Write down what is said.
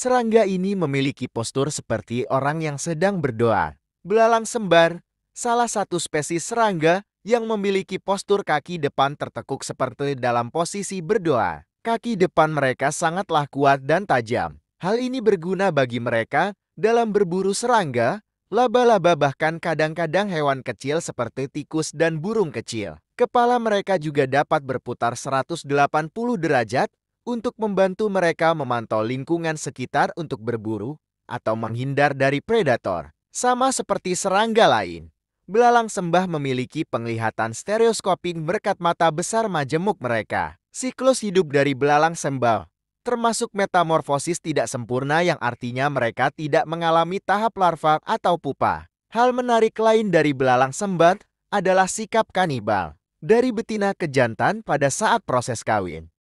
Serangga ini memiliki postur seperti orang yang sedang berdoa. Belalang sembar, salah satu spesies serangga yang memiliki postur kaki depan tertekuk seperti dalam posisi berdoa. Kaki depan mereka sangatlah kuat dan tajam. Hal ini berguna bagi mereka dalam berburu serangga, laba-laba bahkan kadang-kadang hewan kecil seperti tikus dan burung kecil. Kepala mereka juga dapat berputar 180 derajat untuk membantu mereka memantau lingkungan sekitar untuk berburu atau menghindar dari predator. Sama seperti serangga lain, belalang sembah memiliki penglihatan stereoskopik berkat mata besar majemuk mereka. Siklus hidup dari belalang sembah termasuk metamorfosis tidak sempurna yang artinya mereka tidak mengalami tahap larva atau pupa. Hal menarik lain dari belalang sembah adalah sikap kanibal dari betina ke jantan pada saat proses kawin.